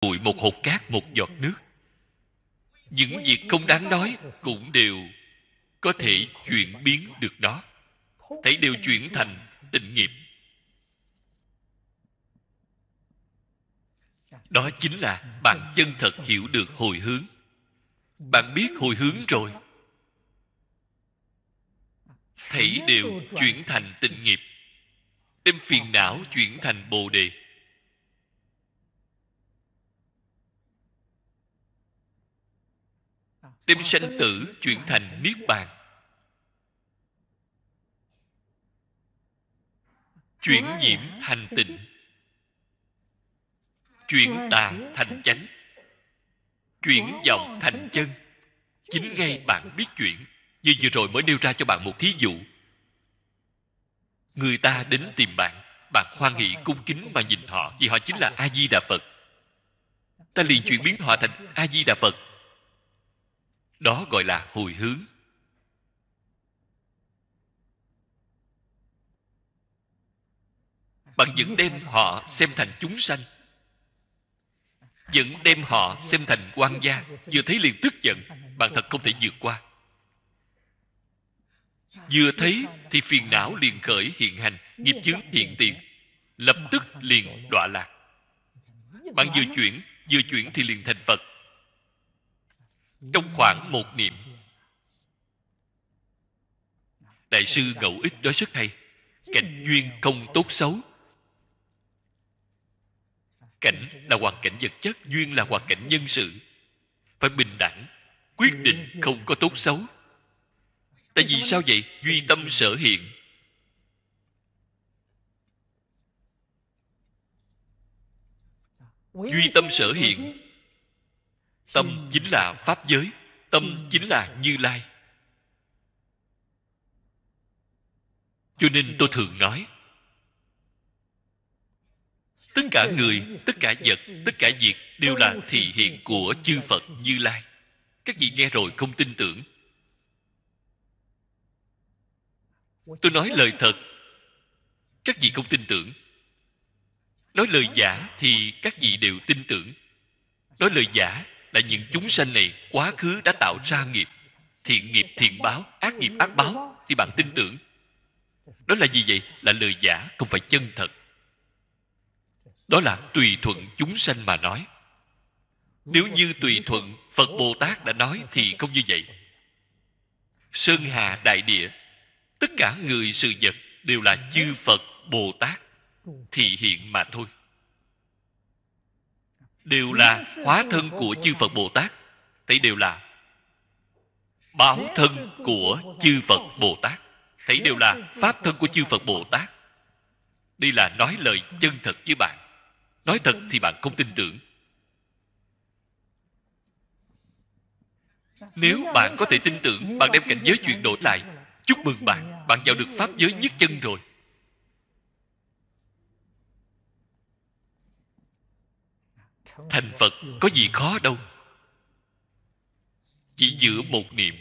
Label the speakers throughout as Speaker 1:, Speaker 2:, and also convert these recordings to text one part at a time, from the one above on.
Speaker 1: bụi một hột cát một giọt nước những việc không đáng nói cũng đều có thể chuyển biến được đó thấy đều chuyển thành tịnh nghiệp đó chính là bạn chân thật hiểu được hồi hướng bạn biết hồi hướng rồi thấy đều chuyển thành tịnh nghiệp đem phiền não chuyển thành bồ đề đem sanh tử chuyển thành niết bàn
Speaker 2: chuyển nhiễm thành tịnh chuyển tà thành chánh
Speaker 1: chuyển vọng thành chân chính ngay bạn biết chuyển như vừa rồi mới nêu ra cho bạn một thí dụ người ta đến tìm bạn bạn hoan hỷ cung kính mà nhìn họ vì họ chính là a di đà phật ta liền chuyển biến họ thành a di đà phật đó gọi là hồi hướng bạn vẫn đem họ xem thành chúng sanh vẫn đem họ xem thành quan gia vừa thấy liền tức giận bạn thật không thể vượt qua vừa thấy thì phiền não liền khởi hiện hành nghiệp chướng hiện tiền lập tức liền đọa lạc bạn vừa chuyển vừa chuyển thì liền thành phật trong khoảng một niệm đại sư ngẫu ích nói rất hay cảnh duyên không tốt xấu cảnh là hoàn cảnh vật chất duyên là hoàn cảnh nhân sự phải bình đẳng quyết định không có tốt xấu tại vì sao vậy duy tâm sở hiện duy tâm sở hiện tâm chính là pháp giới tâm chính là như lai cho nên tôi thường nói tất cả người tất cả vật tất cả việc đều là thị hiện của chư phật như lai các vị nghe rồi không tin tưởng tôi nói lời thật các vị không tin tưởng nói lời giả thì các vị đều tin tưởng nói lời giả là những chúng sanh này quá khứ đã tạo ra nghiệp thiện nghiệp thiện báo ác nghiệp ác báo thì bạn tin tưởng đó là gì vậy là lời giả không phải chân thật đó là tùy thuận chúng sanh mà nói nếu như tùy thuận phật bồ tát đã nói thì không như vậy sơn hà đại địa tất cả người sự vật đều là chư phật bồ tát thị hiện mà thôi đều là hóa thân của chư phật bồ tát thấy đều là báo thân của chư phật bồ tát thấy đều là pháp thân của chư phật bồ tát đây là nói lời chân thật với bạn nói thật thì bạn không tin tưởng nếu bạn có thể tin tưởng bạn đem cảnh giới chuyển đổi lại chúc mừng bạn bạn vào được pháp giới nhất chân rồi thành phật có gì khó đâu chỉ giữa một niệm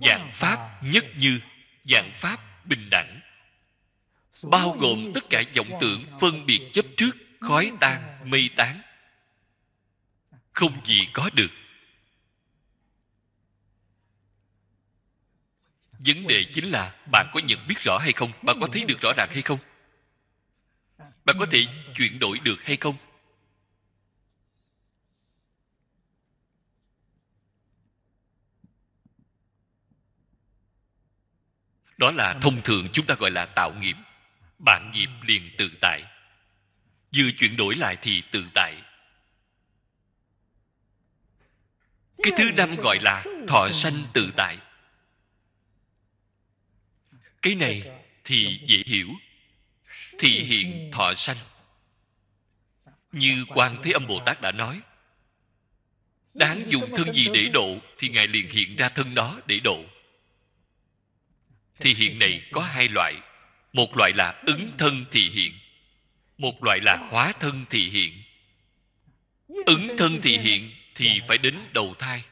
Speaker 1: dạng pháp nhất như dạng pháp bình đẳng bao gồm tất cả vọng tưởng phân biệt chấp trước khói tan mây tán không gì có được vấn đề chính là bạn có nhận biết rõ hay không bạn có thấy được rõ ràng hay không bạn có thể chuyển đổi được hay không đó là thông thường chúng ta gọi là tạo nghiệp bạn nghiệp liền tự tại vừa chuyển đổi lại thì tự tại cái thứ năm gọi là thọ sanh tự tại cái này thì dễ hiểu thì hiện thọ sanh như quan thế âm bồ tát đã nói
Speaker 2: đáng dùng thân gì để
Speaker 1: độ thì ngài liền hiện ra thân đó để độ thì hiện này có hai loại một loại là ứng thân thị hiện một loại là hóa thân thị hiện ứng thân thị hiện thì phải đến đầu thai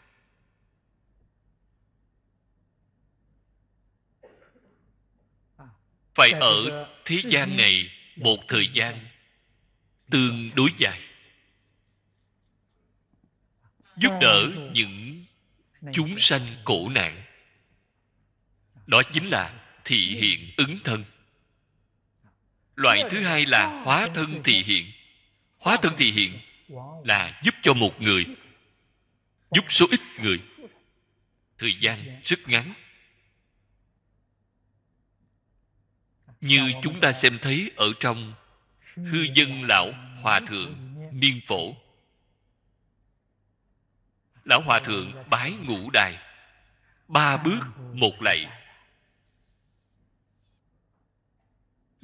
Speaker 1: phải ở thế gian này một thời gian tương đối dài giúp đỡ những chúng sanh khổ nạn đó chính là thị hiện ứng thân loại thứ hai là hóa thân thị hiện hóa thân thị hiện là giúp cho một người giúp số ít người thời gian rất ngắn như chúng ta xem thấy ở trong hư dân lão hòa thượng niên phổ lão hòa thượng bái ngũ đài ba bước một lạy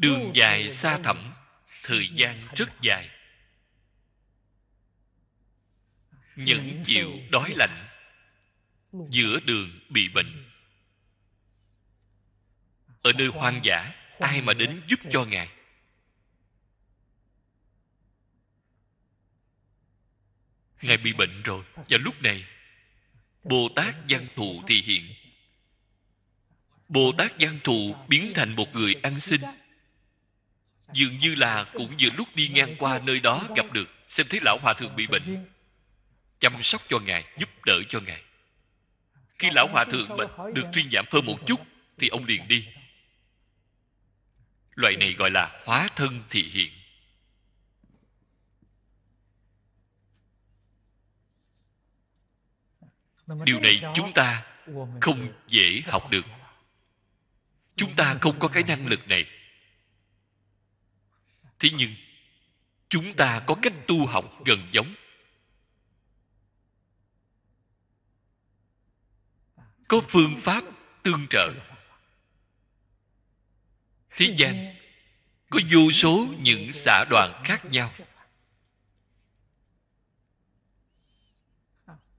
Speaker 1: đường dài xa thẳm thời gian rất dài những chịu đói lạnh giữa đường bị bệnh ở nơi hoang dã ai mà đến giúp cho ngài ngài bị bệnh rồi và lúc này bồ tát văn thù thì hiện bồ tát văn thù biến thành một người ăn xin dường như là cũng vừa lúc đi ngang qua nơi đó gặp được xem thấy lão hòa thượng bị bệnh chăm sóc cho ngài giúp đỡ cho ngài khi lão hòa thượng bệnh được thuyên giảm hơn một chút thì ông liền đi loại này gọi là hóa thân thị hiện điều này chúng ta không dễ học được chúng ta không có cái năng lực này thế nhưng chúng ta có cách tu học gần giống có phương pháp tương trợ thế gian có vô số những xã đoàn khác nhau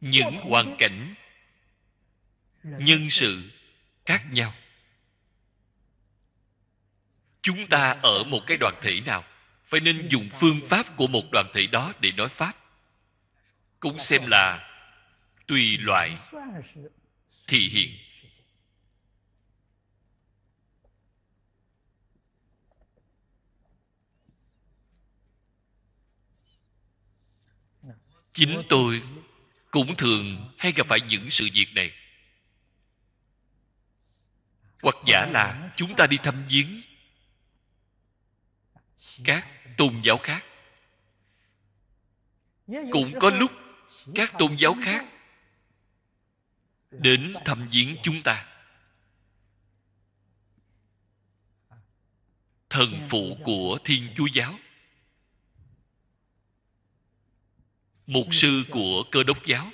Speaker 1: những hoàn cảnh nhân sự khác nhau chúng ta ở một cái đoàn thể nào phải nên dùng phương pháp của một đoàn thể đó để nói pháp cũng xem là tùy loại thị hiện chính tôi cũng thường hay gặp phải những sự việc này hoặc giả là chúng ta đi thăm viếng các tôn giáo khác cũng có lúc các tôn giáo khác đến thăm viếng chúng ta thần phụ của thiên chúa giáo mục sư của cơ đốc giáo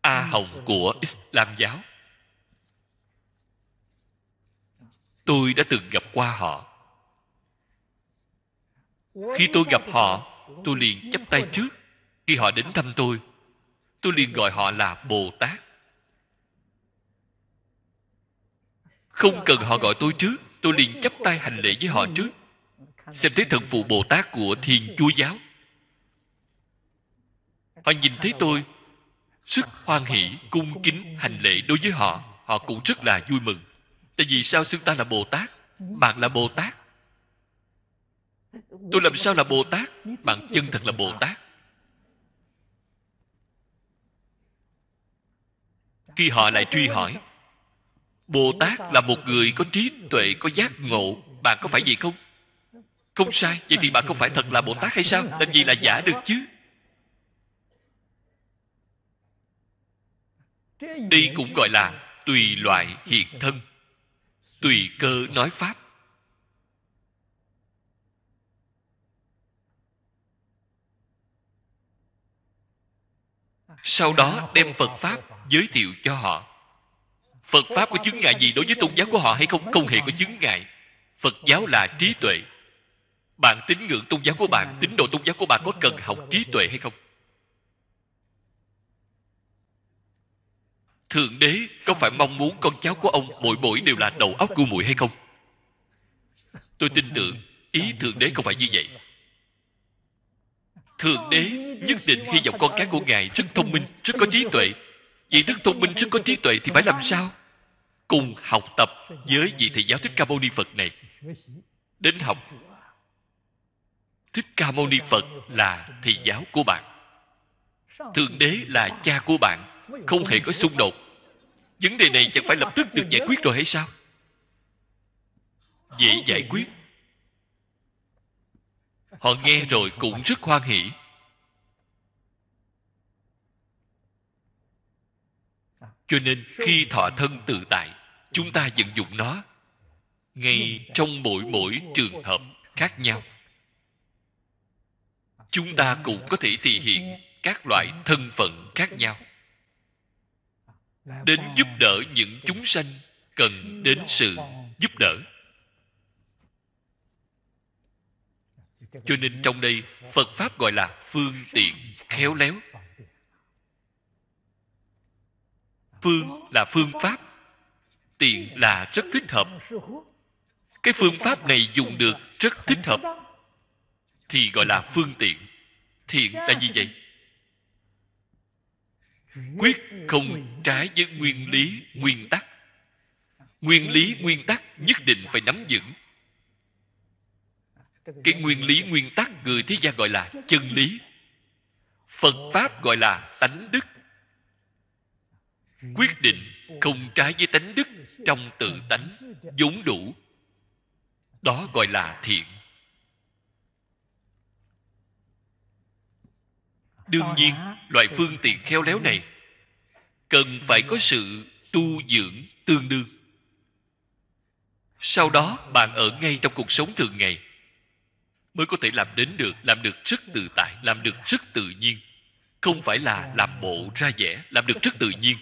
Speaker 1: a hồng của islam giáo tôi đã từng gặp qua họ khi tôi gặp họ tôi liền chắp tay trước khi họ đến thăm tôi tôi liền gọi họ là bồ tát không cần họ gọi tôi trước tôi liền chắp tay hành lễ với họ trước xem thấy thần phụ bồ tát của thiền chúa giáo họ nhìn thấy tôi sức hoan hỷ cung kính hành lễ đối với họ họ cũng rất là vui mừng tại vì sao xưng ta là bồ tát bạn là bồ tát tôi làm sao là bồ tát bạn chân thật là bồ tát khi họ lại truy hỏi bồ tát là một người có trí tuệ có giác ngộ bạn có phải gì không không sai vậy thì bạn không phải thật là bồ tát hay sao làm gì là giả được chứ đây cũng gọi là tùy loại hiện thân tùy cơ nói pháp sau đó đem phật pháp giới thiệu cho họ phật pháp có chứng ngại gì đối với tôn giáo của họ hay không không hề có chứng ngại phật giáo là trí tuệ bạn tín ngưỡng tôn giáo của bạn tín đồ tôn giáo của bạn có cần học trí tuệ hay không thượng đế có phải mong muốn con cháu của ông mỗi mỗi đều là đầu óc của muội hay không tôi tin tưởng ý thượng đế không phải như vậy thượng đế nhất định hy vọng con cái của ngài rất thông minh rất có trí tuệ vị rất thông minh rất có trí tuệ thì phải làm sao cùng học tập với vị thầy giáo thích ca mâu ni phật này đến học thích ca mâu ni phật là thầy giáo của bạn thượng đế là cha của bạn không hề có xung đột vấn đề này chẳng phải lập tức được giải quyết rồi hay sao dễ giải quyết họ nghe rồi cũng rất hoan hỷ cho nên khi thọ thân tự tại chúng ta vận dụng nó
Speaker 2: ngay trong mỗi mỗi trường hợp
Speaker 1: khác nhau chúng ta cũng có thể thể hiện các loại thân phận khác nhau đến giúp đỡ những chúng sanh cần đến sự giúp đỡ cho nên trong đây phật pháp gọi là phương tiện khéo léo phương là phương pháp tiện là rất thích hợp cái phương pháp này dùng được rất thích hợp thì gọi là phương tiện thiện là gì vậy quyết không trái với nguyên lý nguyên tắc nguyên lý nguyên tắc nhất định phải nắm vững cái nguyên lý nguyên tắc người thế gian gọi là chân lý phật pháp gọi là tánh đức quyết định không trái với tánh đức trong tự tánh vốn đủ đó gọi là thiện đương nhiên loại phương tiện khéo léo này cần phải có sự tu dưỡng tương đương sau đó bạn ở ngay trong cuộc sống thường ngày mới có thể làm đến được làm được rất tự tại làm được rất tự nhiên không phải là làm bộ ra vẻ làm được rất tự nhiên